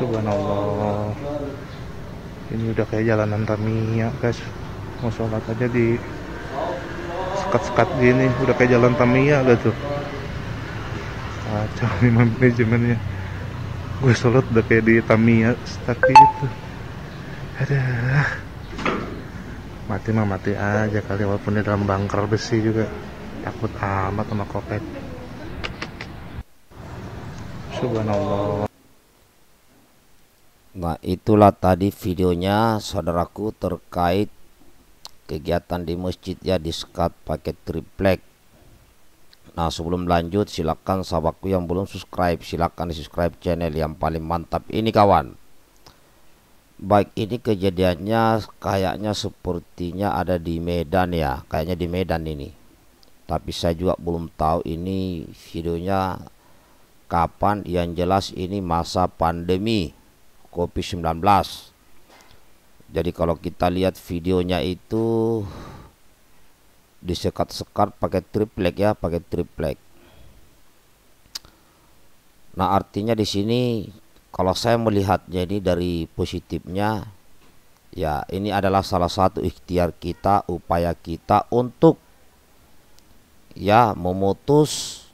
subhanallah ini udah kayak jalanan Tamiya guys mau sholat aja di sekat-sekat gini udah kayak jalan Tamiya gak tuh kacau nih manajemennya gue sholat udah kayak di Tamiya stuck itu ada mati mah mati aja kali walaupun di dalam bangker besi juga takut amat sama kopet subhanallah Nah itulah tadi videonya saudaraku terkait kegiatan di masjid ya di skat paket triplek Nah sebelum lanjut silakan sahabatku yang belum subscribe silakan subscribe channel yang paling mantap ini kawan Baik ini kejadiannya kayaknya sepertinya ada di Medan ya kayaknya di Medan ini Tapi saya juga belum tahu ini videonya kapan yang jelas ini masa pandemi COVID-19 jadi kalau kita lihat videonya itu disekat-sekat pakai triplek ya pakai triplek nah artinya di sini kalau saya melihatnya ini dari positifnya ya ini adalah salah satu ikhtiar kita upaya kita untuk ya memutus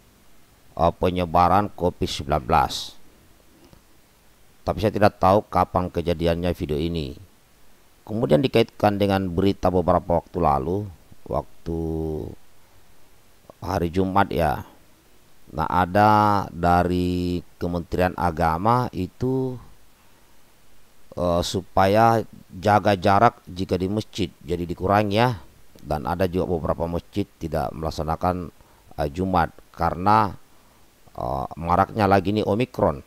uh, penyebaran COVID-19 tapi saya tidak tahu kapan kejadiannya video ini. Kemudian dikaitkan dengan berita beberapa waktu lalu, waktu hari Jumat ya. Nah, ada dari Kementerian Agama itu uh, supaya jaga jarak jika di masjid jadi dikurangi ya dan ada juga beberapa masjid tidak melaksanakan uh, Jumat karena uh, maraknya lagi ini Omikron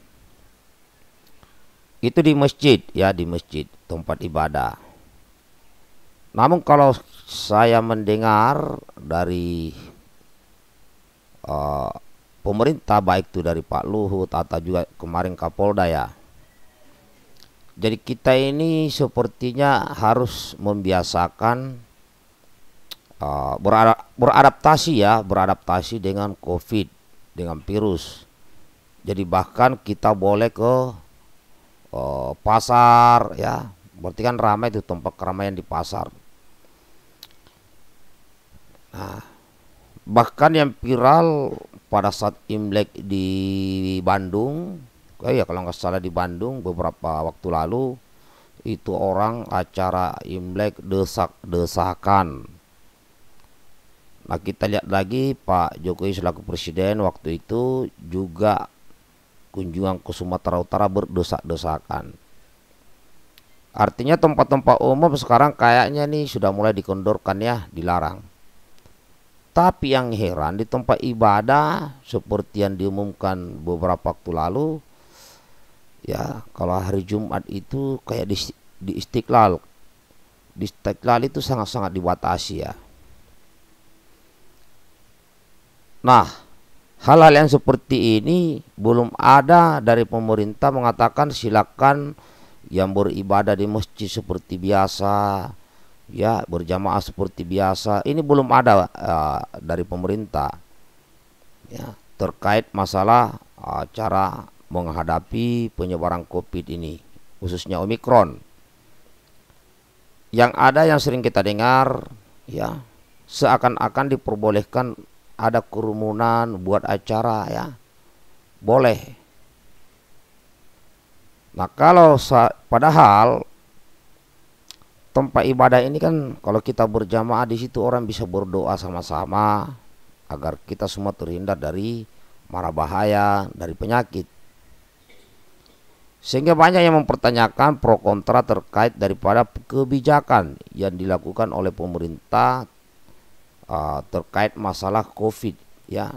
itu di masjid ya di masjid tempat ibadah namun kalau saya mendengar dari uh, pemerintah baik itu dari Pak Luhut atau juga kemarin Kapolda ya jadi kita ini sepertinya harus membiasakan uh, berada, beradaptasi ya beradaptasi dengan COVID dengan virus jadi bahkan kita boleh ke Eh, pasar ya berarti kan ramai itu tempat keramaian di pasar nah bahkan yang viral pada saat Imlek di Bandung eh ya kalau nggak salah di Bandung beberapa waktu lalu itu orang acara Imlek desak desakan Nah kita lihat lagi Pak Jokowi selaku presiden waktu itu juga kunjungan ke Sumatera Utara berdesak-desakan. Artinya tempat-tempat umum sekarang kayaknya nih sudah mulai dikondorkan ya, dilarang. Tapi yang heran di tempat ibadah seperti yang diumumkan beberapa waktu lalu ya kalau hari Jumat itu kayak di, di Istiqlal di Istiqlal itu sangat-sangat dibatasi ya. Nah, Hal-hal yang seperti ini belum ada dari pemerintah mengatakan silakan yang beribadah di masjid seperti biasa, ya berjamaah seperti biasa. Ini belum ada uh, dari pemerintah ya terkait masalah uh, cara menghadapi penyebaran COVID ini, khususnya Omikron. Yang ada yang sering kita dengar, ya seakan-akan diperbolehkan ada kerumunan buat acara ya boleh nah kalau padahal tempat ibadah ini kan kalau kita berjamaah di situ orang bisa berdoa sama-sama agar kita semua terhindar dari mara bahaya, dari penyakit. Sehingga banyak yang mempertanyakan pro kontra terkait daripada kebijakan yang dilakukan oleh pemerintah uh, terkait masalah COVID ya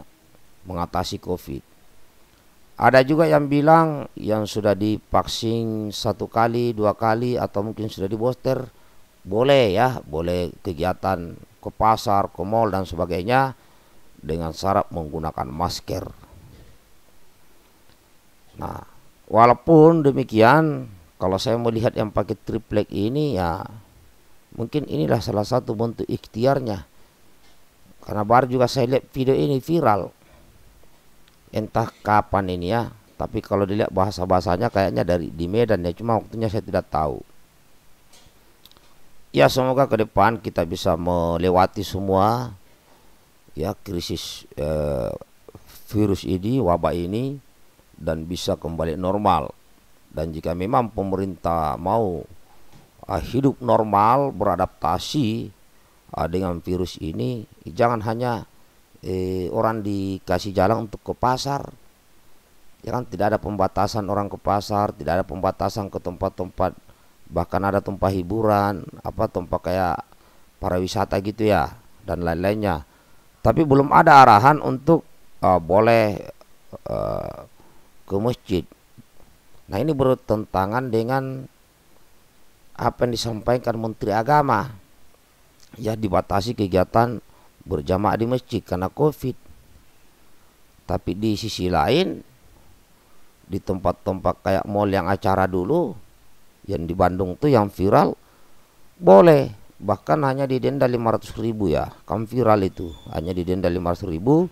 mengatasi COVID. Ada juga yang bilang yang sudah divaksin satu kali, dua kali atau mungkin sudah di booster boleh ya, boleh kegiatan ke pasar, ke mall dan sebagainya dengan syarat menggunakan masker. Nah, walaupun demikian kalau saya melihat yang pakai triplek ini ya mungkin inilah salah satu bentuk ikhtiarnya karena baru juga saya lihat video ini viral. Entah kapan ini ya, tapi kalau dilihat bahasa-bahasanya kayaknya dari di Medan ya, cuma waktunya saya tidak tahu. Ya semoga ke depan kita bisa melewati semua ya krisis eh, virus ini, wabah ini dan bisa kembali normal. Dan jika memang pemerintah mau eh, hidup normal, beradaptasi Ah, dengan virus ini jangan hanya eh, orang dikasih jalan untuk ke pasar ya kan tidak ada pembatasan orang ke pasar tidak ada pembatasan ke tempat-tempat bahkan ada tempat hiburan apa tempat kayak pariwisata gitu ya dan lain-lainnya tapi belum ada arahan untuk uh, boleh uh, ke masjid nah ini bertentangan dengan apa yang disampaikan menteri agama ya dibatasi kegiatan berjamaah di masjid karena covid tapi di sisi lain di tempat-tempat kayak mall yang acara dulu yang di Bandung tuh yang viral boleh bahkan hanya didenda 500 ribu ya kan viral itu hanya didenda 500 ribu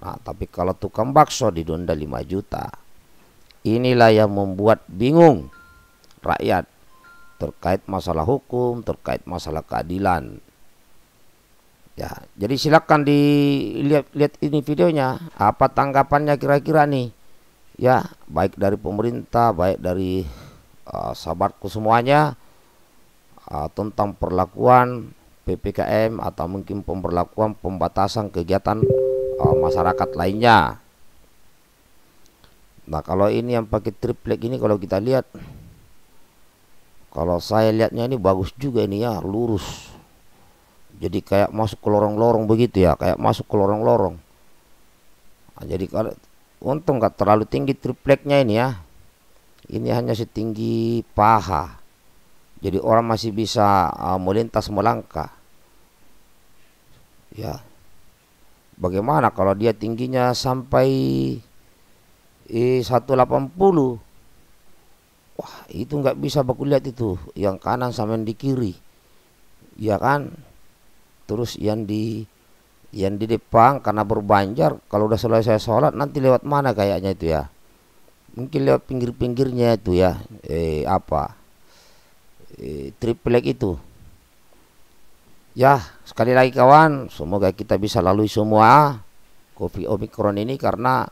nah tapi kalau tukang bakso didenda 5 juta inilah yang membuat bingung rakyat terkait masalah hukum, terkait masalah keadilan. Ya, jadi silakan dilihat lihat ini videonya, apa tanggapannya kira-kira nih? Ya, baik dari pemerintah, baik dari uh, sahabatku semuanya uh, tentang perlakuan PPKM atau mungkin pemberlakuan pembatasan kegiatan uh, masyarakat lainnya. Nah, kalau ini yang pakai triplek ini kalau kita lihat kalau saya lihatnya ini bagus juga ini ya, lurus. Jadi kayak masuk ke lorong-lorong begitu ya, kayak masuk ke lorong-lorong. Nah, jadi kalau untung nggak terlalu tinggi tripleknya ini ya. Ini hanya setinggi paha. Jadi orang masih bisa uh, melintas melangkah. Ya. Bagaimana kalau dia tingginya sampai eh, 180? wah itu nggak bisa baku lihat itu yang kanan sama yang di kiri ya kan terus yang di yang di depan karena berbanjar kalau udah selesai sholat nanti lewat mana kayaknya itu ya mungkin lewat pinggir-pinggirnya itu ya eh apa eh, triplek itu ya sekali lagi kawan semoga kita bisa lalui semua covid Omicron ini karena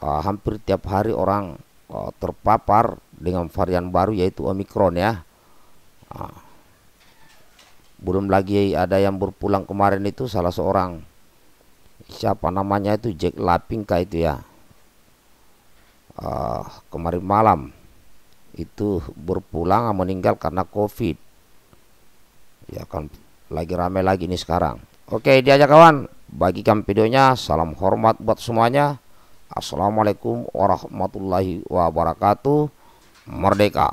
uh, hampir tiap hari orang uh, terpapar dengan varian baru yaitu Omikron ya. Ah. belum lagi ada yang berpulang kemarin itu salah seorang siapa namanya itu Jack Lapinka itu ya. Uh, kemarin malam itu berpulang meninggal karena COVID. Ya kan lagi ramai lagi ini sekarang. Oke dia aja kawan, bagikan videonya. Salam hormat buat semuanya. Assalamualaikum warahmatullahi wabarakatuh merdeka